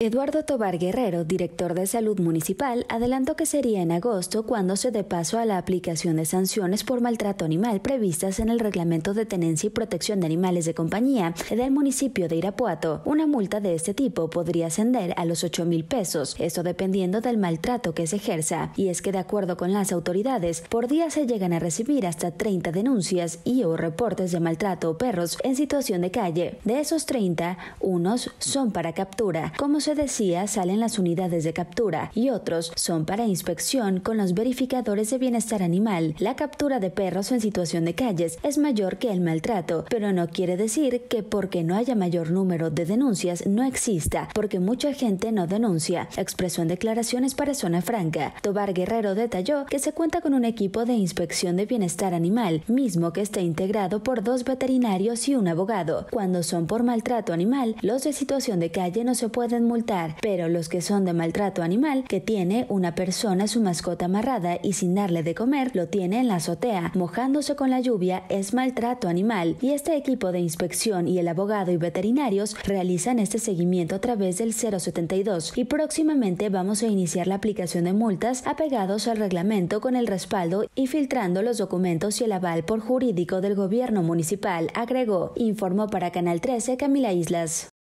Eduardo Tobar Guerrero, director de Salud Municipal, adelantó que sería en agosto cuando se dé paso a la aplicación de sanciones por maltrato animal previstas en el Reglamento de Tenencia y Protección de Animales de Compañía del municipio de Irapuato. Una multa de este tipo podría ascender a los 8 mil pesos, esto dependiendo del maltrato que se ejerza. Y es que, de acuerdo con las autoridades, por día se llegan a recibir hasta 30 denuncias y o reportes de maltrato o perros en situación de calle. De esos 30, unos son para captura, como se decía salen las unidades de captura y otros son para inspección con los verificadores de bienestar animal. La captura de perros en situación de calles es mayor que el maltrato, pero no quiere decir que porque no haya mayor número de denuncias no exista, porque mucha gente no denuncia, expresó en declaraciones para Zona Franca. Tobar Guerrero detalló que se cuenta con un equipo de inspección de bienestar animal, mismo que está integrado por dos veterinarios y un abogado. Cuando son por maltrato animal, los de situación de calle no se pueden pero los que son de maltrato animal, que tiene una persona su mascota amarrada y sin darle de comer, lo tiene en la azotea, mojándose con la lluvia, es maltrato animal, y este equipo de inspección y el abogado y veterinarios realizan este seguimiento a través del 072 y próximamente vamos a iniciar la aplicación de multas apegados al reglamento con el respaldo y filtrando los documentos y el aval por jurídico del gobierno municipal, agregó, informó para Canal 13 Camila Islas.